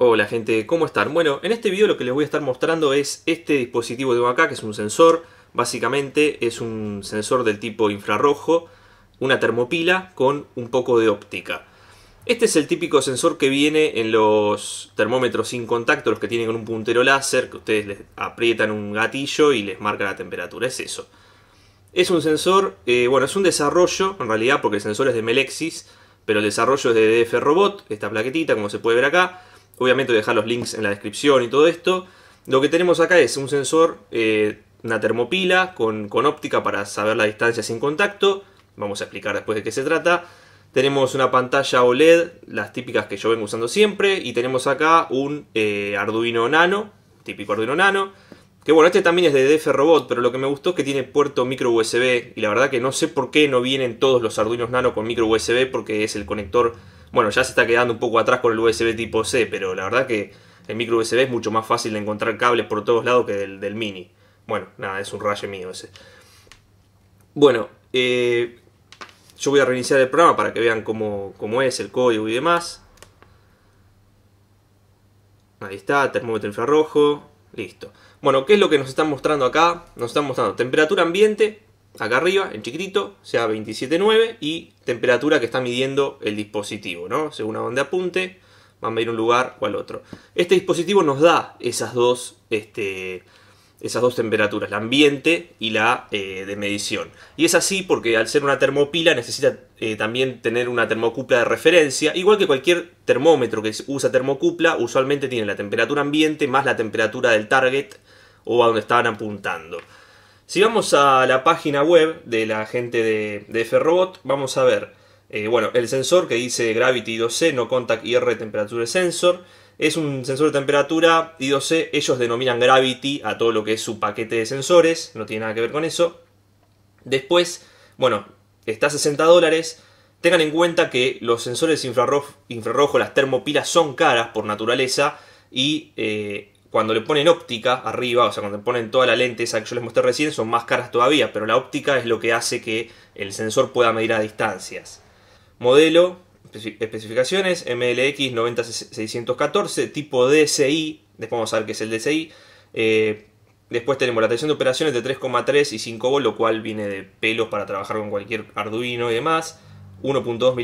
Hola gente, ¿cómo están? Bueno, en este video lo que les voy a estar mostrando es este dispositivo de acá, que es un sensor. Básicamente es un sensor del tipo infrarrojo, una termopila con un poco de óptica. Este es el típico sensor que viene en los termómetros sin contacto, los que tienen un puntero láser, que ustedes les aprietan un gatillo y les marca la temperatura, es eso. Es un sensor, eh, bueno, es un desarrollo, en realidad, porque el sensor es de Melexis, pero el desarrollo es de DF Robot, esta plaquetita, como se puede ver acá. Obviamente voy a dejar los links en la descripción y todo esto. Lo que tenemos acá es un sensor, eh, una termopila con, óptica para saber la distancia sin contacto. Vamos a explicar después de qué se trata. Tenemos una pantalla OLED, las típicas que yo vengo usando siempre. Y tenemos acá un eh, Arduino Nano, típico Arduino Nano. Que bueno, este también es de DF Robot, pero lo que me gustó es que tiene puerto micro USB. Y la verdad que no sé por qué no vienen todos los Arduinos Nano con micro USB, porque es el conector bueno, ya se está quedando un poco atrás con el USB tipo C, pero la verdad que el micro USB es mucho más fácil de encontrar cables por todos lados que del, del mini. Bueno, nada, es un rayo mío ese. Bueno, eh, yo voy a reiniciar el programa para que vean cómo, cómo es el código y demás. Ahí está, termómetro infrarrojo, listo. Bueno, ¿qué es lo que nos están mostrando acá? Nos están mostrando temperatura ambiente, acá arriba, en chiquitito, sea 27.9 y temperatura que está midiendo el dispositivo, ¿no? Según a donde apunte, van a ir a un lugar o al otro. Este dispositivo nos da esas dos, este, esas dos temperaturas, la ambiente y la eh, de medición. Y es así porque al ser una termopila necesita eh, también tener una termocupla de referencia, igual que cualquier termómetro que usa termocupla, usualmente tiene la temperatura ambiente más la temperatura del target o a donde estaban apuntando. Si vamos a la página web de la gente de, Ferrobot, vamos a ver, eh, bueno, el sensor que dice Gravity 2C, No Contact IR Temperature Sensor, es un sensor de temperatura i 2C, ellos denominan Gravity a todo lo que es su paquete de sensores, no tiene nada que ver con eso. Después, bueno, está a 60 dólares. Tengan en cuenta que los sensores infrarrojo, infrarrojo las termopilas son caras por naturaleza y eh, cuando le ponen óptica arriba, o sea, cuando le ponen toda la lente esa que yo les mostré recién, son más caras todavía, pero la óptica es lo que hace que el sensor pueda medir a distancias. Modelo, especificaciones, MLX 90614, tipo DCI, después vamos a ver qué es el DCI, eh, después tenemos la tensión de operaciones de 3,3 y 5 v lo cual viene de pelos para trabajar con cualquier Arduino y demás. 1.2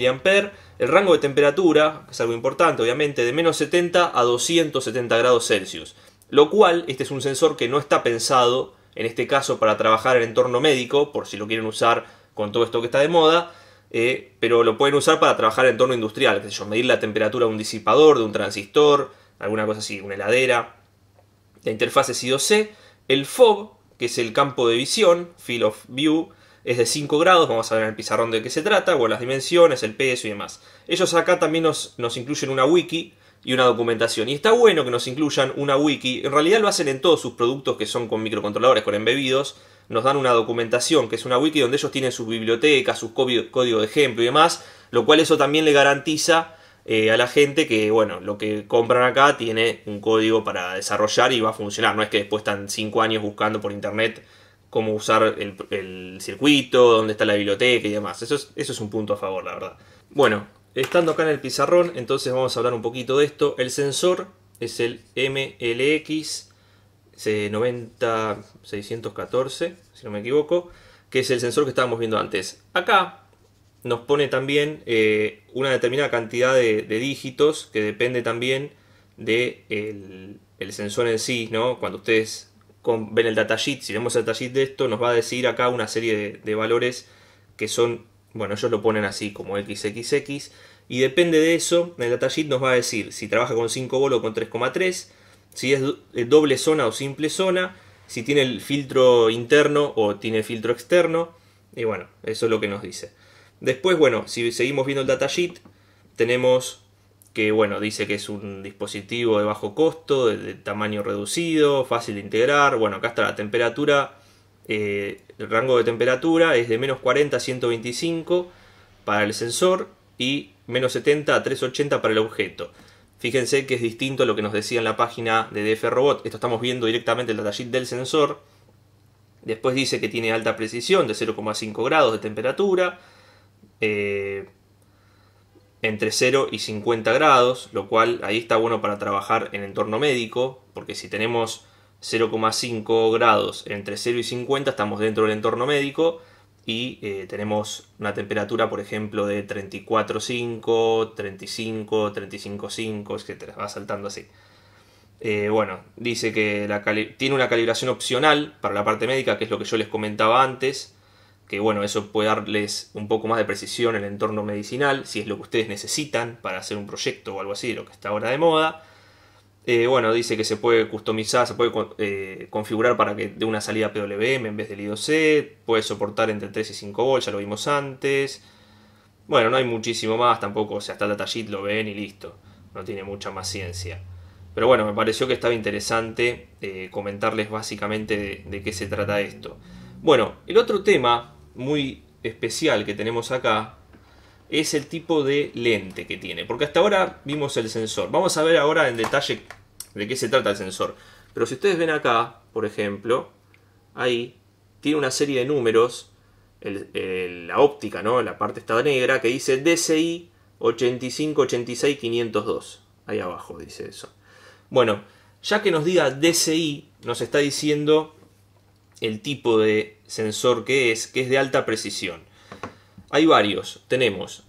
mA, el rango de temperatura, que es algo importante obviamente, de menos 70 a 270 grados Celsius, lo cual este es un sensor que no está pensado en este caso para trabajar en entorno médico, por si lo quieren usar con todo esto que está de moda, eh, pero lo pueden usar para trabajar en entorno industrial, que yo, medir la temperatura de un disipador, de un transistor, alguna cosa así, una heladera. La interfaz es I2C, el FOV que es el campo de visión, Field of View, es de 5 grados, vamos a ver en el pizarrón de qué se trata, o las dimensiones, el peso y demás. Ellos acá también nos, incluyen una wiki y una documentación. Y está bueno que nos incluyan una wiki, en realidad lo hacen en todos sus productos que son con microcontroladores, con embebidos, nos dan una documentación, que es una wiki donde ellos tienen sus bibliotecas, sus código de ejemplo y demás, lo cual eso también le garantiza eh, a la gente que, bueno, lo que compran acá tiene un código para desarrollar y va a funcionar. No es que después están 5 años buscando por internet cómo usar el, circuito, dónde está la biblioteca y demás. Eso es, un punto a favor, la verdad. Bueno, estando acá en el pizarrón, entonces vamos a hablar un poquito de esto. El sensor es el MLX 90614, si no me equivoco, que es el sensor que estábamos viendo antes. Acá nos pone también eh, una determinada cantidad de, dígitos que depende también del sensor en sí, ¿no? Cuando ustedes con, ven el datasheet, si vemos el datasheet de esto, nos va a decir acá una serie de, valores que son, bueno, ellos lo ponen así como XXX, y depende de eso, el datasheet nos va a decir si trabaja con 5 bolos o con 3,3, si es eh, doble zona o simple zona, si tiene el filtro interno o tiene filtro externo, y bueno, eso es lo que nos dice. Después, bueno, si seguimos viendo el datasheet, tenemos que bueno, dice que es un dispositivo de bajo costo, de, tamaño reducido, fácil de integrar. Bueno, acá está la temperatura, eh, el rango de temperatura es de menos 40 a 125 para el sensor y menos 70 a 380 para el objeto. Fíjense que es distinto a lo que nos decía en la página de DF Robot. Esto estamos viendo directamente el datasheet del sensor. Después dice que tiene alta precisión de 0,5 grados de temperatura. Eh, entre 0 y 50 grados, lo cual ahí está bueno para trabajar en entorno médico, porque si tenemos 0,5 grados entre 0 y 50 estamos dentro del entorno médico y eh, tenemos una temperatura, por ejemplo, de 34,5, 35, 35,5, etcétera, va saltando así. Eh, bueno, dice que la tiene una calibración opcional para la parte médica, que es lo que yo les comentaba antes, que bueno, eso puede darles un poco más de precisión en el entorno medicinal, si es lo que ustedes necesitan para hacer un proyecto o algo así, lo que está ahora de moda. Eh, bueno, dice que se puede customizar, se puede eh, configurar para que dé una salida PWM en vez del I2C, e, puede soportar entre 3 y 5 volts, ya lo vimos antes. Bueno, no hay muchísimo más tampoco, o sea, hasta el datasheet lo ven y listo, no tiene mucha más ciencia. Pero bueno, me pareció que estaba interesante eh, comentarles básicamente de qué se trata esto. Bueno, el otro tema muy especial que tenemos acá es el tipo de lente que tiene. Porque hasta ahora vimos el sensor. Vamos a ver ahora en detalle de qué se trata el sensor. Pero si ustedes ven acá, por ejemplo, ahí tiene una serie de números, la óptica, ¿no? la parte está negra, que dice DCI 8586502. Ahí abajo dice eso. Bueno, ya que nos diga DCI, nos está diciendo el tipo de sensor que es, que es de alta precisión. Hay varios, tenemos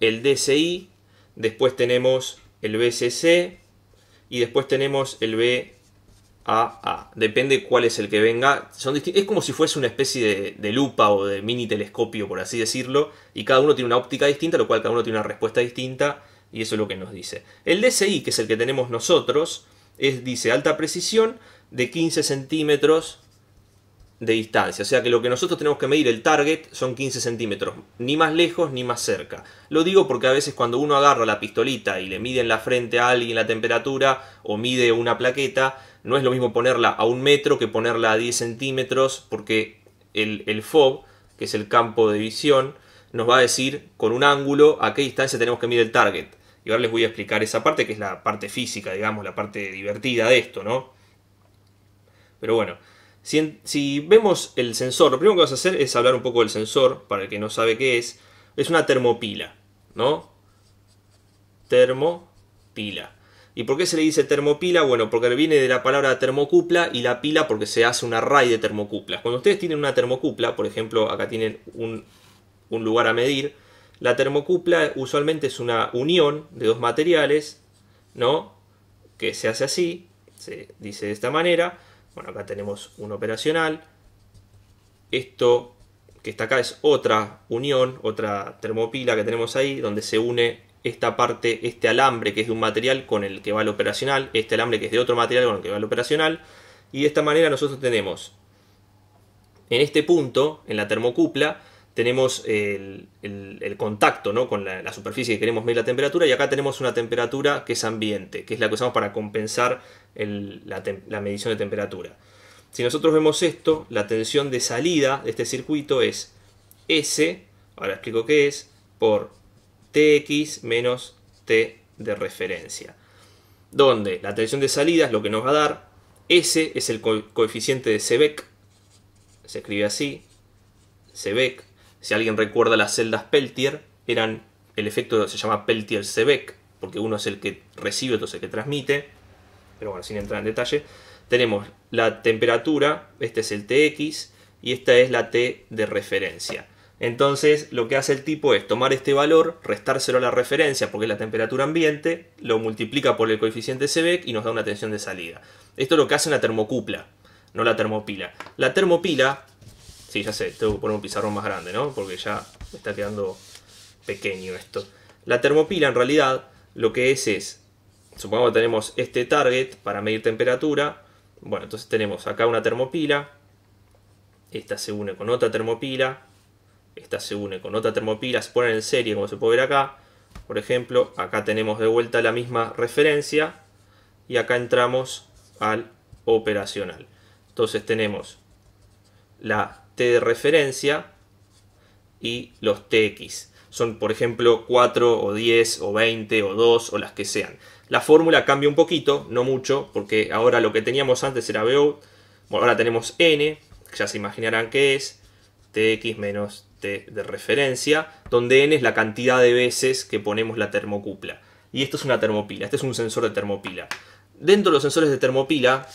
el DCI, después tenemos el BCC y después tenemos el BAA. Depende cuál es el que venga. Son es como si fuese una especie de, lupa o de mini telescopio, por así decirlo, y cada uno tiene una óptica distinta, lo cual cada uno tiene una respuesta distinta y eso es lo que nos dice. El DCI, que es el que tenemos nosotros, es, dice alta precisión de 15 centímetros de distancia. O sea que lo que nosotros tenemos que medir, el target, son 15 centímetros. Ni más lejos ni más cerca. Lo digo porque a veces cuando uno agarra la pistolita y le mide en la frente a alguien la temperatura o mide una plaqueta, no es lo mismo ponerla a un metro que ponerla a 10 centímetros porque el, el FOB, que es el campo de visión, nos va a decir con un ángulo a qué distancia tenemos que medir el target. Y ahora les voy a explicar esa parte que es la parte física, digamos, la parte divertida de esto, ¿no? Pero bueno, si, vemos el sensor, lo primero que vamos a hacer es hablar un poco del sensor, para el que no sabe qué es. Es una termopila, ¿no? Termopila. ¿Y por qué se le dice termopila? Bueno, porque viene de la palabra termocupla y la pila porque se hace un array de termocuplas. Cuando ustedes tienen una termocupla, por ejemplo, acá tienen un, un lugar a medir, la termocupla usualmente es una unión de dos materiales, ¿no? Que se hace así, se dice de esta manera, bueno, acá tenemos un operacional. Esto que está acá es otra unión, otra termopila que tenemos ahí, donde se une esta parte, este alambre que es de un material con el que va el operacional, este alambre que es de otro material con el que va el operacional, y de esta manera nosotros tenemos en este punto, en la termocupla, tenemos el, contacto con la, superficie que queremos medir la temperatura y acá tenemos una temperatura que es ambiente, que es la que usamos para compensar la, medición de temperatura. Si nosotros vemos esto, la tensión de salida de este circuito es S, ahora explico qué es, por Tx menos T de referencia. Donde la tensión de salida es lo que nos va a dar, S es el coeficiente de Sebeck, se escribe así, Sebeck, si alguien recuerda las celdas Peltier, eran el efecto se llama Peltier-Sebeck, porque uno es el que recibe, otro es el que transmite. Pero bueno, sin entrar en detalle, tenemos la temperatura, este es el Tx y esta es la T de referencia. Entonces lo que hace el tipo es tomar este valor, restárselo a la referencia porque es la temperatura ambiente, lo multiplica por el coeficiente Sebeck y nos da una tensión de salida. Esto es lo que hace una termocupla, no la termopila. La termopila Sí, ya sé, tengo que poner un pizarrón más grande, ¿no? Porque ya me está quedando pequeño esto. La termopila en realidad lo que es es, supongamos que tenemos este target para medir temperatura. Bueno, entonces tenemos acá una termopila, esta se une con otra termopila, esta se une con otra termopila, se ponen en serie como se puede ver acá. Por ejemplo, acá tenemos de vuelta la misma referencia y acá entramos al operacional. Entonces tenemos la T de referencia y los TX. Son, por ejemplo, 4 o 10 o 20 o 2 o las que sean. La fórmula cambia un poquito, no mucho, porque ahora lo que teníamos antes era veo bueno, ahora tenemos N, ya se imaginarán que es, TX menos T de referencia, donde N es la cantidad de veces que ponemos la termocupla. Y esto es una termopila, este es un sensor de termopila. Dentro de los sensores de termopila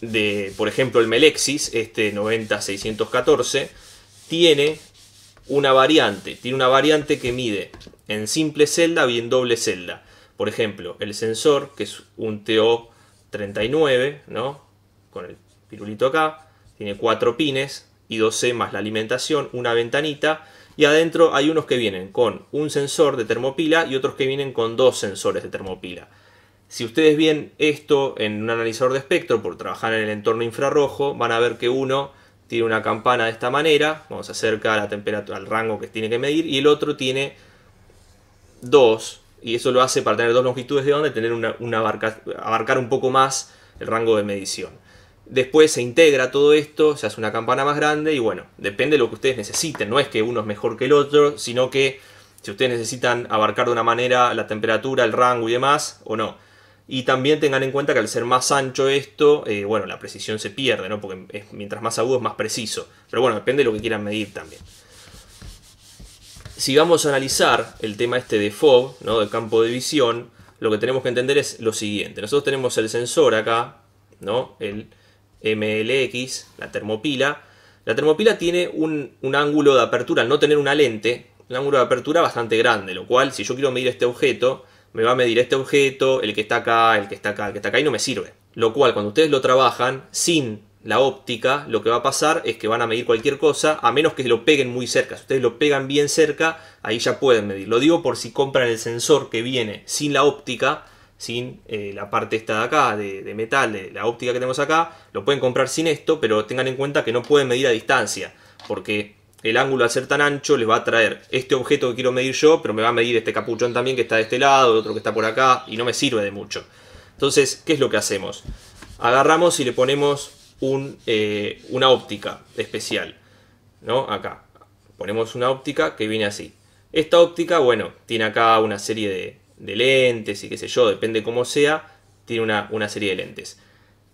de, por ejemplo, el Melexis, este 90614, tiene una variante, tiene una variante que mide en simple celda y en doble celda. Por ejemplo, el sensor, que es un TO39, ¿no? Con el pirulito acá, tiene cuatro pines, y 2 c más la alimentación, una ventanita, y adentro hay unos que vienen con un sensor de termopila y otros que vienen con dos sensores de termopila. Si ustedes ven esto en un analizador de espectro por trabajar en el entorno infrarrojo, van a ver que uno tiene una campana de esta manera, vamos acerca a la temperatura, al rango que tiene que medir, y el otro tiene dos, y eso lo hace para tener dos longitudes de onda y tener una, abarcar un poco más el rango de medición. Después se integra todo esto, se hace una campana más grande y bueno, depende de lo que ustedes necesiten. No es que uno es mejor que el otro, sino que si ustedes necesitan abarcar de una manera la temperatura, el rango y demás, o no. Y también tengan en cuenta que al ser más ancho esto, eh, bueno, la precisión se pierde, ¿no? Porque mientras más agudo es más preciso. Pero bueno, depende de lo que quieran medir también. Si vamos a analizar el tema este de FOV, ¿no? Del campo de visión, lo que tenemos que entender es lo siguiente. Nosotros tenemos el sensor acá, ¿no? El MLX, la termopila. La termopila tiene un, un ángulo de apertura, al no tener una lente, un ángulo de apertura bastante grande, lo cual si yo quiero medir este objeto, me va a medir este objeto, el que está acá, el que está acá, el que está acá, y no me sirve. Lo cual, cuando ustedes lo trabajan sin la óptica, lo que va a pasar es que van a medir cualquier cosa, a menos que lo peguen muy cerca. Si ustedes lo pegan bien cerca, ahí ya pueden medir. Lo digo por si compran el sensor que viene sin la óptica, sin eh, la parte esta de acá, de, de, metal, de la óptica que tenemos acá, lo pueden comprar sin esto, pero tengan en cuenta que no pueden medir a distancia, porque el ángulo al ser tan ancho les va a traer este objeto que quiero medir yo, pero me va a medir este capuchón también que está de este lado, otro que está por acá, y no me sirve de mucho. Entonces, ¿qué es lo que hacemos? Agarramos y le ponemos eh, una óptica especial, ¿no? Acá. Ponemos una óptica que viene así. Esta óptica, bueno, tiene acá una serie de, lentes y qué sé yo, depende cómo sea, tiene una serie de lentes.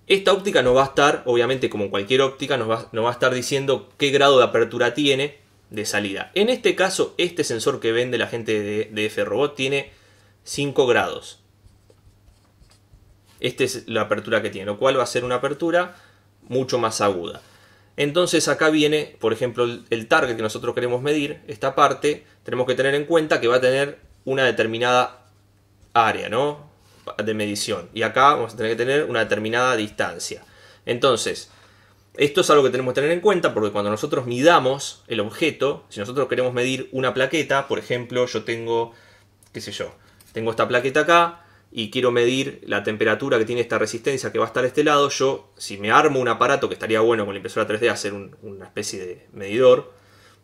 Esta óptica nos va a estar, obviamente como cualquier óptica, nos va, a estar diciendo qué grado de apertura tiene de salida. En este caso, este sensor que vende la gente de, de F-Robot tiene 5 grados. Esta es la apertura que tiene, lo cual va a ser una apertura mucho más aguda. Entonces acá viene, por ejemplo, el target que nosotros queremos medir, esta parte, tenemos que tener en cuenta que va a tener una determinada área, ¿no? de medición. Y acá vamos a tener que tener una determinada distancia. Entonces, esto es algo que tenemos que tener en cuenta porque cuando nosotros midamos el objeto, si nosotros queremos medir una plaqueta, por ejemplo, yo tengo, qué sé yo, tengo esta plaqueta acá y quiero medir la temperatura que tiene esta resistencia que va a estar a este lado, yo si me armo un aparato que estaría bueno con la impresora 3D hacer una especie de medidor,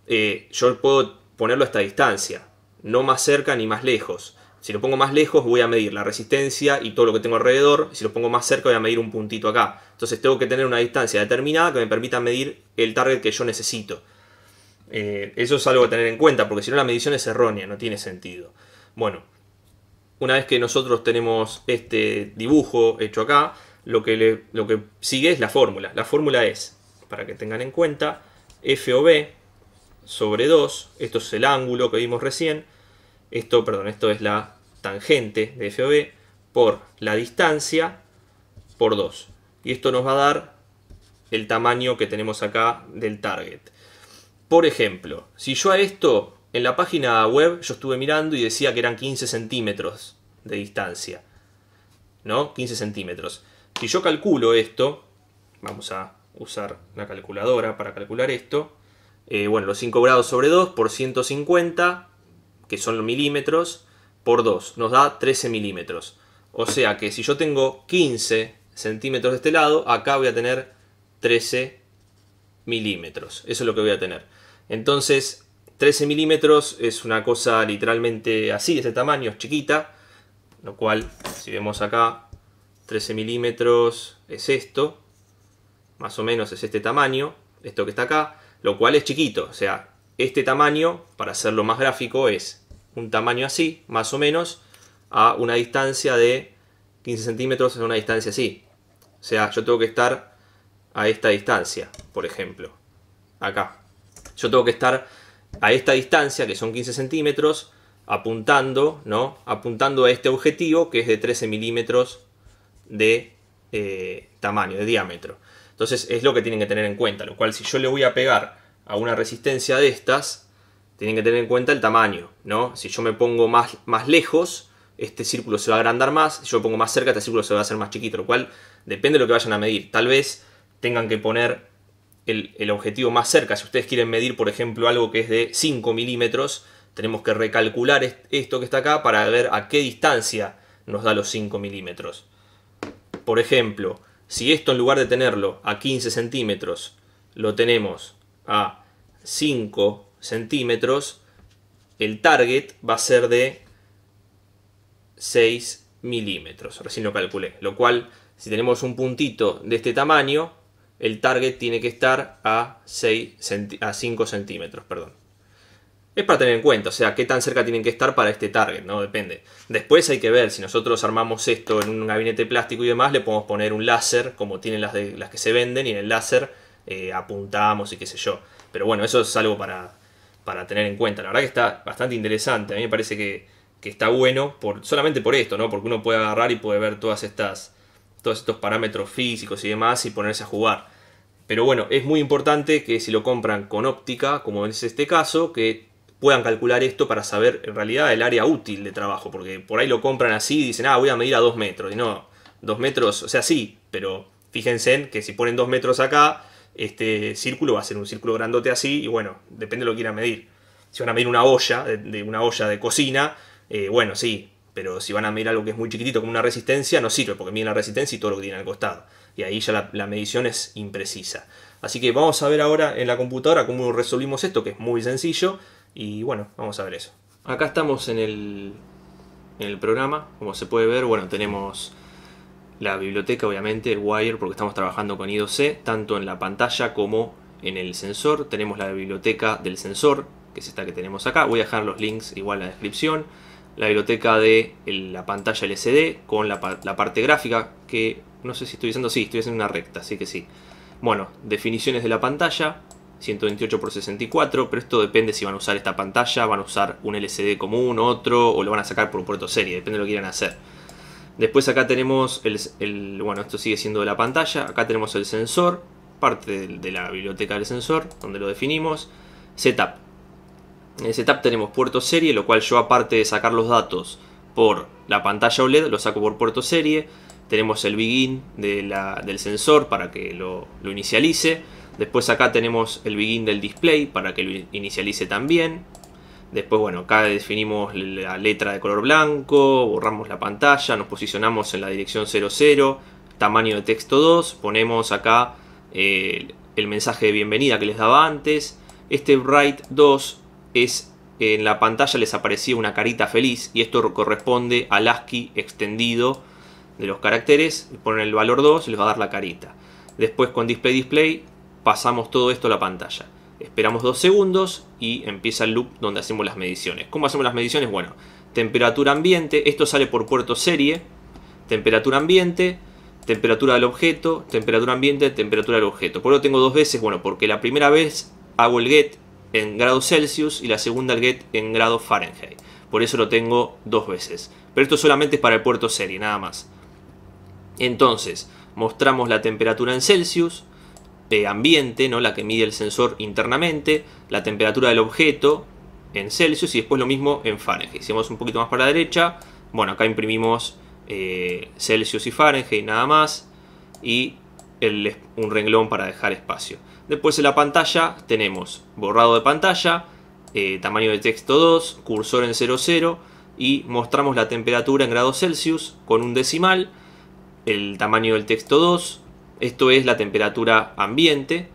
eh, yo puedo ponerlo a esta distancia, no más cerca ni más lejos. Si lo pongo más lejos voy a medir la resistencia y todo lo que tengo alrededor. Si lo pongo más cerca voy a medir un puntito acá. Entonces tengo que tener una distancia determinada que me permita medir el target que yo necesito. Eh, eso es algo a tener en cuenta porque si no la medición es errónea, no tiene sentido. Bueno, una vez que nosotros tenemos este dibujo hecho acá, lo que, lo que sigue es la fórmula. La fórmula es, para que tengan en cuenta, FOB sobre 2, esto es el ángulo que vimos recién, esto, perdón, esto es la tangente de FOB por la distancia por 2. Y esto nos va a dar el tamaño que tenemos acá del target. Por ejemplo, si yo a esto en la página web yo estuve mirando y decía que eran 15 centímetros de distancia. ¿No? 15 centímetros. Si yo calculo esto, vamos a usar la calculadora para calcular esto. Eh, bueno, los 5 grados sobre 2 por 150 que son los milímetros, por 2, nos da 13 milímetros. O sea que si yo tengo 15 centímetros de este lado, acá voy a tener 13 milímetros. Eso es lo que voy a tener. Entonces, 13 milímetros es una cosa literalmente así, de este tamaño, es chiquita. Lo cual, si vemos acá, 13 milímetros es esto. Más o menos es este tamaño, esto que está acá. Lo cual es chiquito. O sea, este tamaño, para hacerlo más gráfico, es un tamaño así, más o menos, a una distancia de 15 centímetros a una distancia así. O sea, yo tengo que estar a esta distancia, por ejemplo. Acá. Yo tengo que estar a esta distancia, que son 15 centímetros, apuntando, ¿no? Apuntando a este objetivo que es de 13 milímetros de eh, tamaño, de diámetro. Entonces es lo que tienen que tener en cuenta, lo cual si yo le voy a pegar a una resistencia de estas, tienen que tener en cuenta el tamaño, ¿no? Si yo me pongo más, más lejos, este círculo se va a agrandar más, si yo me pongo más cerca, este círculo se va a hacer más chiquito, lo cual depende de lo que vayan a medir. Tal vez tengan que poner el, el objetivo más cerca. Si ustedes quieren medir, por ejemplo, algo que es de 5 milímetros, tenemos que recalcular esto que está acá para ver a qué distancia nos da los 5 milímetros. Por ejemplo, si esto en lugar de tenerlo a 15 centímetros, lo tenemos a 5 centímetros, el target va a ser de 6 milímetros. Recién lo calculé. Lo cual, si tenemos un puntito de este tamaño, el target tiene que estar a, 6 a 5 centímetros. Perdón. Es para tener en cuenta, o sea, qué tan cerca tienen que estar para este target, ¿no? Depende. Después hay que ver, si nosotros armamos esto en un gabinete plástico y demás, le podemos poner un láser, como tienen las, las que se venden, y en el láser eh, apuntamos y qué sé yo. Pero bueno, eso es algo para para tener en cuenta. La verdad que está bastante interesante. A mí me parece que, está bueno por, solamente por esto, ¿no? Porque uno puede agarrar y puede ver todas estas, todos estos parámetros físicos y demás y ponerse a jugar. Pero bueno, es muy importante que si lo compran con óptica, como es este caso, que puedan calcular esto para saber en realidad el área útil de trabajo. Porque por ahí lo compran así y dicen, ah, voy a medir a 2 metros. Y no, 2 metros, o sea, sí, pero fíjense en que si ponen 2 metros acá, este círculo va a ser un círculo grandote así, y bueno, depende de lo que quieran medir. Si van a medir una olla, de, una olla de cocina, eh, bueno, sí, pero si van a medir algo que es muy chiquitito, como una resistencia, no sirve, porque miden la resistencia y todo lo que tiene al costado. Y ahí ya la, medición es imprecisa. Así que vamos a ver ahora en la computadora cómo resolvimos esto, que es muy sencillo, y bueno, vamos a ver eso. Acá estamos en el, en el programa, como se puede ver, bueno, tenemos la biblioteca, obviamente, el wire, porque estamos trabajando con I2C, tanto en la pantalla como en el sensor. Tenemos la biblioteca del sensor, que es esta que tenemos acá. Voy a dejar los links igual en la descripción. La biblioteca de la pantalla LCD con la, parte gráfica, que no sé si estoy diciendo, sí, estoy haciendo una recta, así que sí. Bueno, definiciones de la pantalla, 128 por 64, pero esto depende si van a usar esta pantalla, van a usar un LCD común, otro, o lo van a sacar por un puerto serie, depende de lo que quieran hacer. Después acá tenemos el, bueno, esto sigue siendo la pantalla. Acá tenemos el sensor, parte de, la biblioteca del sensor, donde lo definimos. Setup. En el setup tenemos puerto serie, lo cual yo aparte de sacar los datos por la pantalla OLED, lo saco por puerto serie. Tenemos el begin de del sensor para que lo, lo inicialice. Después acá tenemos el begin del display para que lo inicialice también. Después, bueno, acá definimos la letra de color blanco, borramos la pantalla, nos posicionamos en la dirección 00, tamaño de texto 2, ponemos acá eh, el mensaje de bienvenida que les daba antes. Este write 2 es en la pantalla les aparecía una carita feliz y esto corresponde al ASCII extendido de los caracteres. Ponen el valor 2 y les va a dar la carita. Después con Display Display pasamos todo esto a la pantalla. Esperamos dos segundos y empieza el loop donde hacemos las mediciones. ¿Cómo hacemos las mediciones? Bueno, temperatura ambiente, esto sale por puerto serie, temperatura ambiente, temperatura del objeto, temperatura ambiente, temperatura del objeto. ¿Por qué lo tengo dos veces? Bueno, porque la primera vez hago el get en grados Celsius y la segunda el get en grados Fahrenheit. Por eso lo tengo dos veces. Pero esto solamente es para el puerto serie, nada más. Entonces, mostramos la temperatura en Celsius, ambiente, ¿no? la que mide el sensor internamente, la temperatura del objeto en Celsius y después lo mismo en Fahrenheit. Si un poquito más para la derecha, bueno, acá imprimimos eh, Celsius y Fahrenheit nada más y un renglón para dejar espacio. Después en la pantalla tenemos borrado de pantalla, eh, tamaño de texto 2, cursor en 00 y mostramos la temperatura en grados Celsius con un decimal, el tamaño del texto 2, esto es la temperatura ambiente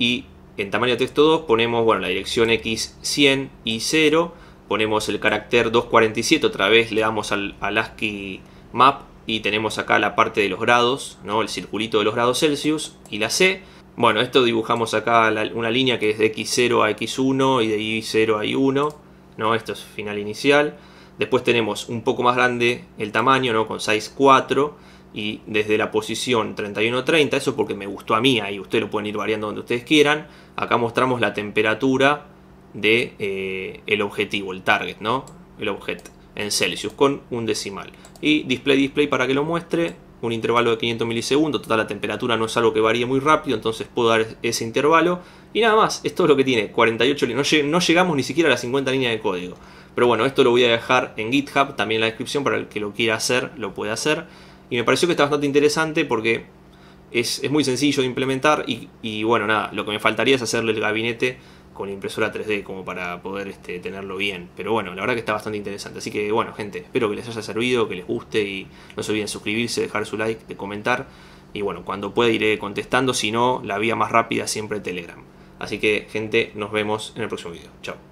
y en tamaño texto 2 ponemos bueno, la dirección X 100 y 0, ponemos el carácter 247, otra vez le damos al, ASCII map y tenemos acá la parte de los grados, el circulito de los grados Celsius y la C. Bueno, esto dibujamos acá una línea que es de X0 a X1 y de Y0 a Y1, ¿no? esto es final inicial. Después tenemos un poco más grande el tamaño, ¿no? con 4, y desde la posición 31.30, eso porque me gustó a mí, ahí ustedes lo pueden ir variando donde ustedes quieran, acá mostramos la temperatura de eh, objetivo, el target, ¿no? El objeto en Celsius con un decimal. Y display display para que lo muestre, un intervalo de 500 milisegundos, total la temperatura no es algo que varíe muy rápido, entonces puedo dar ese intervalo. Y nada más, esto es lo que tiene, 48 líneas. no llegamos ni siquiera a las 50 líneas de código. Pero bueno, esto lo voy a dejar en GitHub, también en la descripción, para el que lo quiera hacer, lo puede hacer. Y me pareció que está bastante interesante porque es, muy sencillo de implementar y, bueno, nada, lo que me faltaría es hacerle el gabinete con impresora 3D como para poder este, tenerlo bien. Pero bueno, la verdad que está bastante interesante. Así que bueno, gente, espero que les haya servido, que les guste y no se olviden suscribirse, dejar su like, de comentar. Y bueno, cuando pueda iré contestando, si no, la vía más rápida siempre Telegram. Así que gente, nos vemos en el próximo video. Chao.